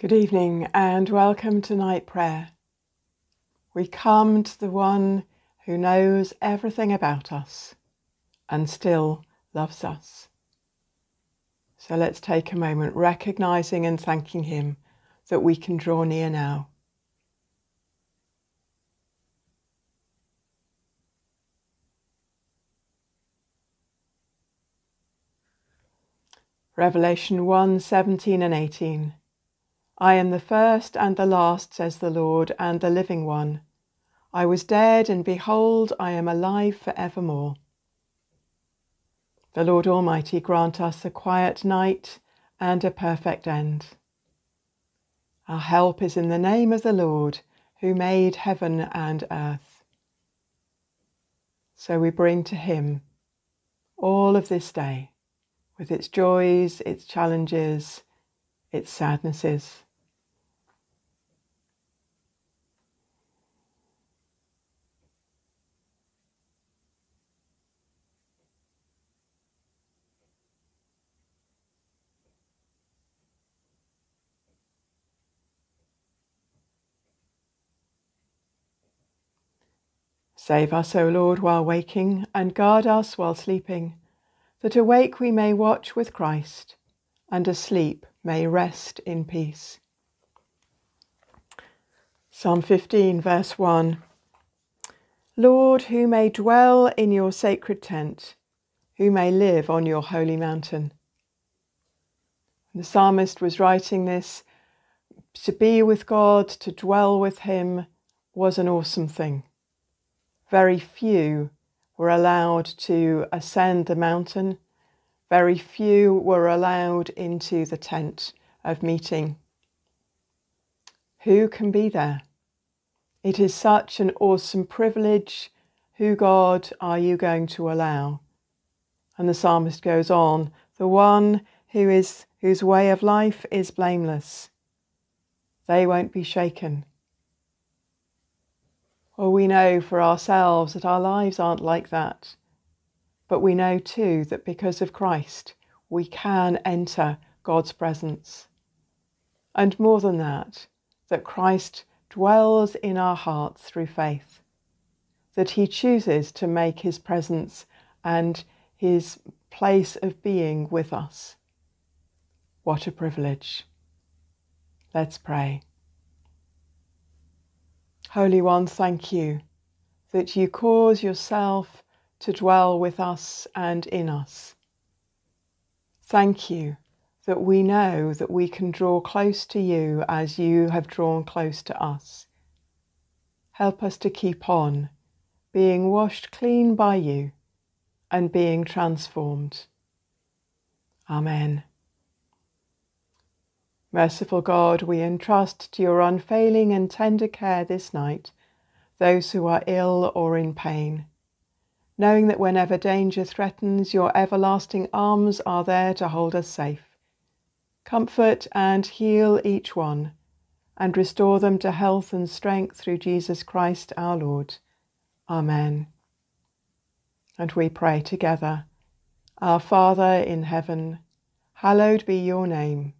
Good evening and welcome to night prayer. We come to the one who knows everything about us and still loves us. So let's take a moment recognizing and thanking him that we can draw near now. Revelation 1 17 and 18. I am the first and the last, says the Lord, and the living one. I was dead, and behold, I am alive for evermore. The Lord Almighty grant us a quiet night and a perfect end. Our help is in the name of the Lord, who made heaven and earth. So we bring to Him all of this day, with its joys, its challenges, its sadnesses. Save us, O Lord, while waking, and guard us while sleeping, that awake we may watch with Christ, and asleep may rest in peace. Psalm 15, verse 1 Lord, who may dwell in your sacred tent, who may live on your holy mountain. the psalmist was writing this to be with God, to dwell with Him, was an awesome thing. Very few were allowed to ascend the mountain. Very few were allowed into the tent of meeting. Who can be there? It is such an awesome privilege. Who, God, are you going to allow? And the psalmist goes on the one who is, whose way of life is blameless. They won't be shaken. Or we know for ourselves that our lives aren't like that. But we know too that because of Christ, we can enter God's presence. And more than that, that Christ dwells in our hearts through faith, that he chooses to make his presence and his place of being with us. What a privilege. Let's pray. Holy One, thank you that you cause yourself to dwell with us and in us. Thank you that we know that we can draw close to you as you have drawn close to us. Help us to keep on being washed clean by you and being transformed. Amen. Merciful God, we entrust to your unfailing and tender care this night those who are ill or in pain, knowing that whenever danger threatens, your everlasting arms are there to hold us safe. Comfort and heal each one, and restore them to health and strength through Jesus Christ our Lord. Amen. And we pray together Our Father in heaven, hallowed be your name.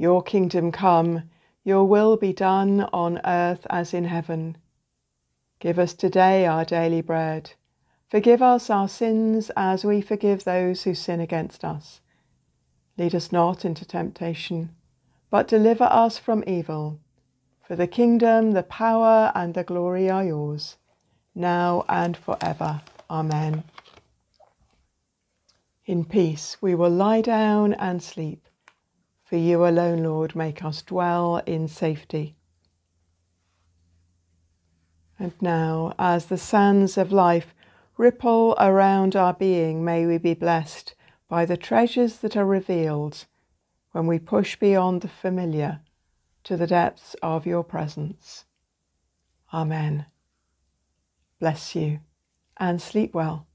Your kingdom come, your will be done on earth as in heaven. Give us today our daily bread. Forgive us our sins as we forgive those who sin against us. Lead us not into temptation, but deliver us from evil. For the kingdom, the power, and the glory are yours, now and forever. Amen. In peace we will lie down and sleep for you alone, Lord, make us dwell in safety. And now, as the sands of life ripple around our being, may we be blessed by the treasures that are revealed when we push beyond the familiar to the depths of your presence. Amen. Bless you and sleep well.